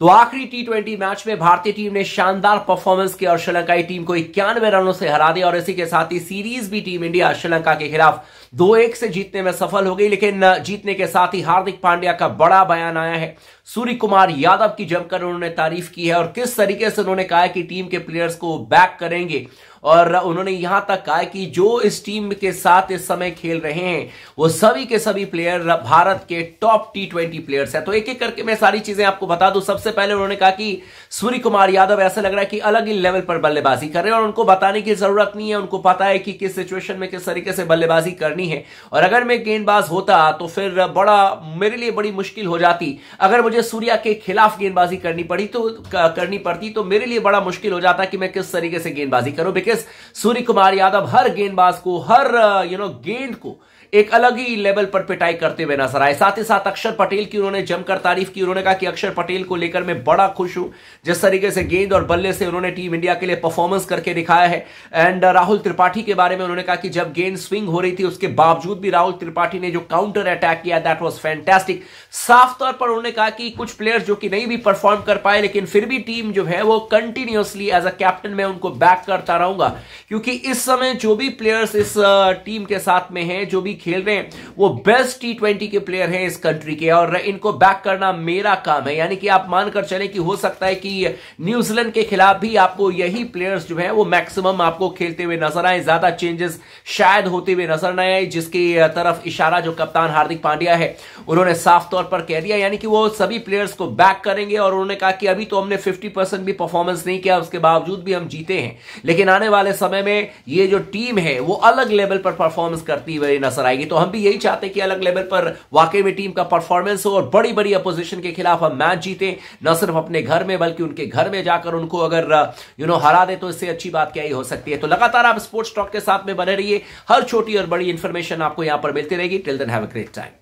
तो आखिरी T twenty match में भारतीय टीम ने शानदार परफॉर्मेंस की और श्रीलंकाई टीम को इक्यानवे रनों से हरा दिया और इसी के साथ ही सीरीज भी टीम इंडिया श्रीलंका के खिलाफ दो एक से जीतने में सफल हो गई लेकिन जीतने के साथ ही हार्दिक पांड्या का बड़ा बयान आया है सूर्य कुमार यादव की जमकर उन्होंने तारीफ की है और किस तरीके से उन्होंने कहा कि टीम के प्लेयर्स को बैक करेंगे और उन्होंने यहां तक कहा कि जो इस टीम के साथ इस समय खेल रहे हैं वो सभी के सभी प्लेयर भारत के टॉप टी ट्वेंटी प्लेयर्स है तो एक एक करके मैं सारी चीजें आपको बता दू सबसे सबसे पहले उन्होंने कहा कि सूर्य कुमार यादव ऐसा लग रहा है कि अलग ही लेवल पर बल्लेबाजी कर रहे हैं और उनको बताने की जरूरत नहीं है उनको पता है कि किस सिचुएशन में किस तरीके से बल्लेबाजी करनी है और अगर मैं गेंदबाज होता तो फिर बड़ा मेरे लिए बड़ी मुश्किल हो जाती अगर मुझे सूर्या के खिलाफ गेंदबाजी करनी पड़ी तो करनी पड़ती तो मेरे लिए बड़ा मुश्किल हो जाता कि मैं किस तरीके से गेंदबाजी करूं बिकॉज सूर्य कुमार यादव हर गेंदबाज को हर यू नो गेंद को एक अलग ही लेवल पर पिटाई करते हुए नजर आए साथ ही साथ अक्षर पटेल की उन्होंने जमकर तारीफ की उन्होंने कहा कि अक्षर पटेल को लेकर लेकर मैं बड़ा खुश हूं जिस तरीके से गेंद और बल्ले से उन्होंने टीम इंडिया के लिए परफॉर्मेंस करके दिखाया है एंड uh, राहुल त्रिपाठी के बारे में उन्होंने कहा कि जब गेंद स्विंग हो रही थी उसके बावजूद भी राहुल त्रिपाठी ने जो काउंटर अटैक किया दैट वॉज फैंटेस्टिक साफ तौर पर उन्होंने कहा कि कुछ प्लेयर्स जो कि नहीं भी परफॉर्म कर पाए लेकिन फिर भी टीम जो है वो कंटिन्यूसली एज अ कैप्टन मैं उनको बैक करता रहूंगा क्योंकि इस समय जो भी प्लेयर्स इस टीम uh, के साथ में हैं जो भी खेल रहे हैं वो बेस्ट टी के प्लेयर हैं इस कंट्री के और इनको बैक करना मेरा काम है यानी कि आप मान मानकर चले कि हो सकता है कि न्यूजीलैंड के खिलाफ भी आपको यही प्लेयर्स जो है वो मैक्सिमम आपको खेलते हुए नजर आए ज्यादा चेंजेस शायद होते हुए नजर न आए जिसकी तरफ इशारा जो कप्तान हार्दिक पांड्या है उन्होंने साफ तौर पर कह दिया यानी कि वो सभी प्लेयर्स को बैक करेंगे और उन्होंने कहा कि अभी तो हमने फिफ्टी भी परफॉर्मेंस नहीं किया उसके बावजूद भी हम जीते हैं लेकिन आने वाले समय में ये जो टीम है वो अलग लेवल पर परफॉर्मेंस करती हुई नजर आएगी तो हम भी यही चाहते हैं कि अलग लेवल पर वाकई में टीम का परफॉर्मेंस हो और बड़ी बड़ी अपोजिशन के खिलाफ हम मैच जीते न सिर्फ अपने घर में बल्कि उनके घर में जाकर उनको अगर यू नो हरा दे तो इससे अच्छी बात क्या ही हो सकती है तो लगातार आप स्पोर्ट्स टॉक के साथ में बने रहिए हर छोटी और बड़ी इंफॉर्मेशन आपको यहां पर मिलती रहेगी till then have a great time